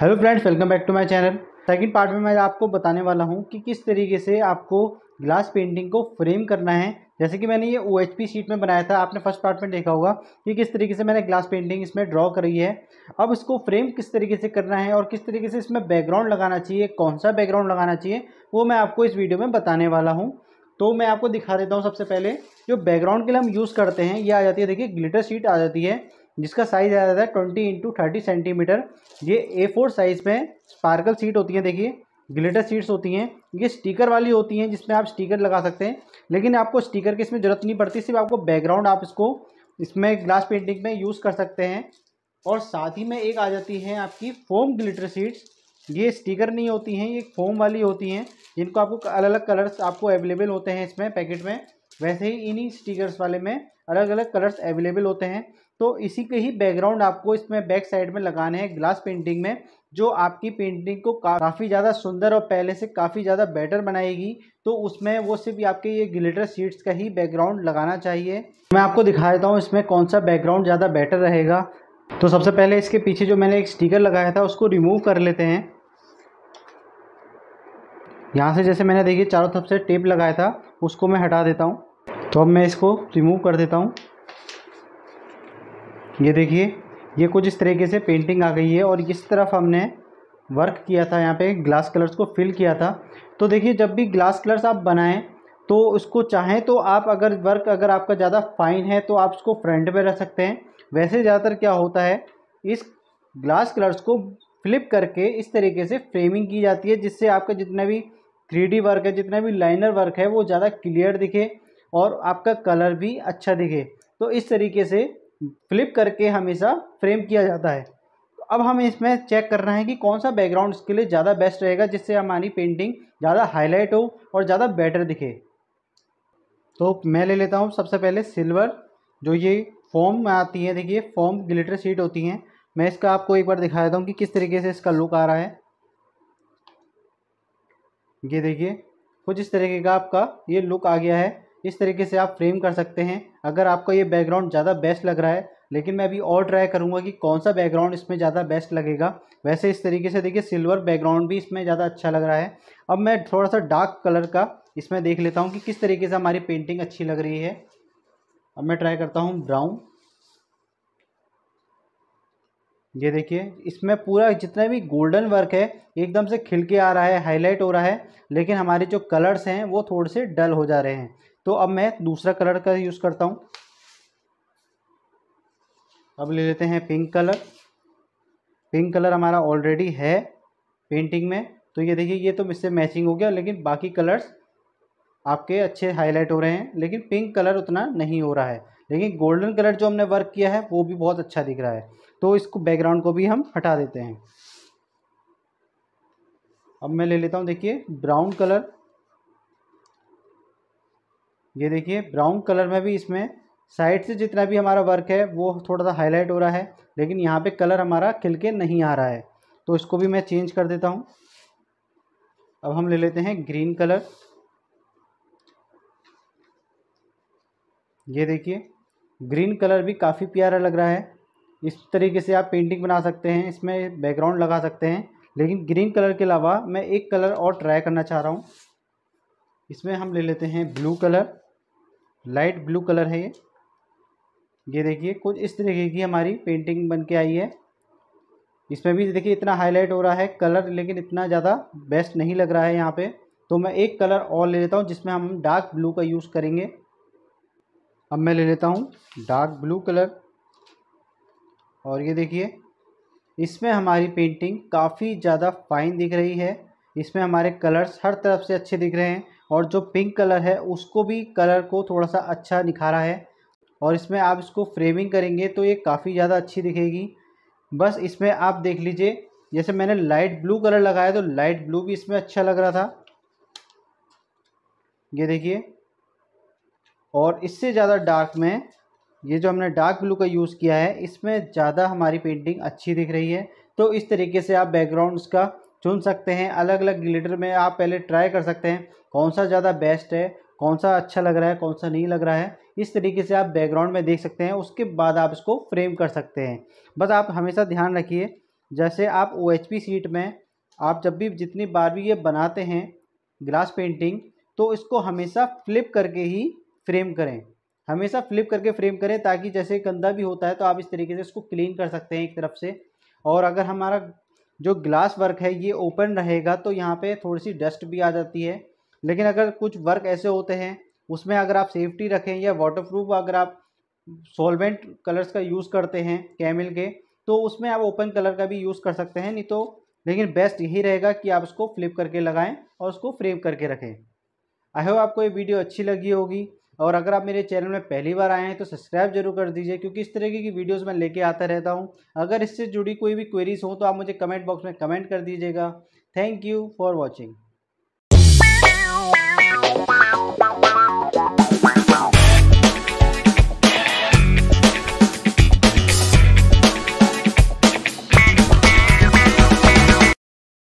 hello friends welcome back to my channel second part में मैं आपको बताने वाला हूं कि किस तरीके से आपको ग्लास पेंटिंग को फ्रेम करना है जैसे कि मैंने ये ओ शीट में बनाया था आपने फर्स्ट पार्ट में देखा होगा कि किस तरीके से मैंने ग्लास पेंटिंग इसमें ड्रॉ करी है अब इसको फ्रेम किस तरीके से करना है और किस तरीके से इसमें बैकग्राउंड लगाना चाहिए कौन सा बैकग्राउंड लगाना चाहिए वो मैं आपको इस वीडियो में बताने वाला हूँ तो मैं आपको दिखा देता हूँ सबसे पहले जो बैकग्राउंड के लिए हम यूज़ करते हैं ये आ जाती है देखिए ग्लिटर शीट आ जाती है जिसका साइज़ आ जाता है ट्वेंटी इंटू थर्टी सेंटीमीटर ये ए फोर साइज़ में स्पार्कल सीट होती हैं देखिए ग्लिटर सीट्स होती हैं ये स्टिकर वाली होती हैं जिसमें आप स्टिकर लगा सकते हैं लेकिन आपको स्टिकर की इसमें ज़रूरत नहीं पड़ती सिर्फ आपको बैकग्राउंड आप इसको इसमें ग्लास पेंटिंग में यूज़ कर सकते हैं और साथ ही में एक आ जाती है आपकी फोम ग्लिटर सीट्स ये स्टिकर नहीं होती हैं ये फोम वाली होती हैं जिनको आपको अलग अलग कलर्स आपको अवेलेबल होते हैं इसमें पैकेट में वैसे ही इन्हीं स्टिकर्स वाले में अलग अलग कलर्स अवेलेबल होते हैं तो इसी के ही बैकग्राउंड आपको इसमें बैक साइड में लगाने हैं ग्लास पेंटिंग में जो आपकी पेंटिंग को काफ़ी ज़्यादा सुंदर और पहले से काफ़ी ज़्यादा बेटर बनाएगी तो उसमें वो सिर्फ आपके ये ग्लिटर सीट्स का ही बैकग्राउंड लगाना चाहिए मैं आपको दिखा देता हूँ इसमें कौन सा बैकग्राउंड ज़्यादा बेटर रहेगा तो सबसे पहले इसके पीछे जो मैंने एक स्टिकर लगाया था उसको रिमूव कर लेते हैं यहाँ से जैसे मैंने देखिए चारों तरफ से टेप लगाया था उसको मैं हटा देता हूँ तो अब मैं इसको रिमूव कर देता हूँ ये देखिए ये कुछ इस तरीके से पेंटिंग आ गई है और इस तरफ हमने वर्क किया था यहाँ पे ग्लास कलर्स को फिल किया था तो देखिए जब भी ग्लास कलर्स आप बनाएं तो उसको चाहें तो आप अगर वर्क अगर आपका ज़्यादा फाइन है तो आप उसको फ्रंट में रख सकते हैं वैसे ज़्यादातर क्या होता है इस ग्लास कलर्स को फ्लिप करके इस तरीके से फ्रेमिंग की जाती है जिससे आपका जितना भी थ्री वर्क है जितना भी लाइनर वर्क है वो ज़्यादा क्लियर दिखे और आपका कलर भी अच्छा दिखे तो इस तरीके से फ्लिप करके हमेशा फ्रेम किया जाता है अब हमें इसमें चेक करना है कि कौन सा बैकग्राउंड इसके लिए ज़्यादा बेस्ट रहेगा जिससे हमारी पेंटिंग ज़्यादा हाईलाइट हो और ज़्यादा बेटर दिखे तो मैं ले लेता हूँ सबसे पहले सिल्वर जो ये फॉर्म आती है देखिए फॉर्म ग्लिटर सीट होती हैं मैं इसका आपको एक बार दिखा देता हूँ कि किस तरीके से इसका लुक आ रहा है ये देखिए कुछ इस तरीके का आपका ये लुक आ गया है इस तरीके से आप फ्रेम कर सकते हैं अगर आपको ये बैकग्राउंड ज़्यादा बेस्ट लग रहा है लेकिन मैं अभी और ट्राई करूँगा कि कौन सा बैकग्राउंड इसमें ज़्यादा बेस्ट लगेगा वैसे इस तरीके से देखिए सिल्वर बैकग्राउंड भी इसमें ज़्यादा अच्छा लग रहा है अब मैं थोड़ा सा डार्क कलर का इसमें देख लेता हूँ कि किस तरीके से हमारी पेंटिंग अच्छी लग रही है अब मैं ट्राई करता हूँ ब्राउन ये देखिए इसमें पूरा जितना भी गोल्डन वर्क है एकदम से खिल के आ रहा है हाईलाइट हो रहा है लेकिन हमारे जो कलर्स हैं वो थोड़े से डल हो जा रहे हैं तो अब मैं दूसरा कलर का यूज़ करता हूँ अब ले लेते हैं पिंक कलर पिंक कलर हमारा ऑलरेडी है पेंटिंग में तो ये देखिए ये तो इससे मैचिंग हो गया लेकिन बाकी कलर्स आपके अच्छे हाईलाइट हो रहे हैं लेकिन पिंक कलर उतना नहीं हो रहा है लेकिन गोल्डन कलर जो हमने वर्क किया है वो भी बहुत अच्छा दिख रहा है तो इसको बैकग्राउंड को भी हम हटा देते हैं अब मैं ले लेता हूँ देखिए ब्राउन कलर ये देखिए ब्राउन कलर में भी इसमें साइड से जितना भी हमारा वर्क है वो थोड़ा सा हाईलाइट हो रहा है लेकिन यहाँ पे कलर हमारा खिल के नहीं आ रहा है तो इसको भी मैं चेंज कर देता हूँ अब हम ले लेते हैं ग्रीन कलर ये देखिए ग्रीन कलर भी काफ़ी प्यारा लग रहा है इस तरीके से आप पेंटिंग बना सकते हैं इसमें बैकग्राउंड लगा सकते हैं लेकिन ग्रीन कलर के अलावा मैं एक कलर और ट्राई करना चाह रहा हूँ इसमें हम ले लेते हैं blue colour light blue colour है ये ये देखिए कुछ इस तरीके की हमारी पेंटिंग बन के आई है इसमें भी देखिए इतना हाईलाइट हो रहा है कलर लेकिन इतना ज़्यादा बेस्ट नहीं लग रहा है यहाँ पे तो मैं एक कलर और ले लेता हूँ जिसमें हम डार्क ब्लू का यूज़ करेंगे अब मैं ले लेता हूँ डार्क ब्लू कलर और ये देखिए इसमें हमारी पेंटिंग काफ़ी ज़्यादा फाइन दिख रही है इसमें हमारे कलर्स हर तरफ से अच्छे दिख रहे हैं और जो पिंक कलर है उसको भी कलर को थोड़ा सा अच्छा निखारा है और इसमें आप इसको फ्रेमिंग करेंगे तो ये काफ़ी ज़्यादा अच्छी दिखेगी बस इसमें आप देख लीजिए जैसे मैंने लाइट ब्लू कलर लगाया तो लाइट ब्लू भी इसमें अच्छा लग रहा था ये देखिए और इससे ज़्यादा डार्क में ये जो हमने डार्क ब्लू का यूज़ किया है इसमें ज़्यादा हमारी पेंटिंग अच्छी दिख रही है तो इस तरीके से आप बैकग्राउंड का चुन सकते हैं अलग अलग ग्लिटर में आप पहले ट्राई कर सकते हैं कौन सा ज़्यादा बेस्ट है कौन सा अच्छा लग रहा है कौन सा नहीं लग रहा है इस तरीके से आप बैकग्राउंड में देख सकते हैं उसके बाद आप इसको फ्रेम कर सकते हैं बस आप हमेशा ध्यान रखिए जैसे आप ओ सीट में आप जब भी जितनी बार भी ये बनाते हैं ग्लास पेंटिंग तो इसको हमेशा फ्लिप करके ही फ्रेम करें हमेशा फ्लिप करके फ्रेम करें ताकि जैसे गंदा भी होता है तो आप इस तरीके से इसको क्लीन कर सकते हैं एक तरफ से और अगर हमारा जो ग्लास वर्क है ये ओपन रहेगा तो यहाँ पे थोड़ी सी डस्ट भी आ जाती है लेकिन अगर कुछ वर्क ऐसे होते हैं उसमें अगर आप सेफ्टी रखें या वाटर अगर आप सॉल्वेंट कलर्स का यूज़ करते हैं कैमिल के तो उसमें आप ओपन कलर का भी यूज़ कर सकते हैं नहीं तो लेकिन बेस्ट यही रहेगा कि आप उसको फ्लिप करके लगाएं और उसको फ्रेम करके रखें आई होप आपको ये वीडियो अच्छी लगी होगी और अगर आप मेरे चैनल में पहली बार आए हैं तो सब्सक्राइब जरूर कर दीजिए क्योंकि इस तरीके की वीडियोस मैं लेके आता रहता हूँ अगर इससे जुड़ी कोई भी क्वेरीज हो तो आप मुझे कमेंट बॉक्स में कमेंट कर दीजिएगा थैंक यू फॉर वॉचिंग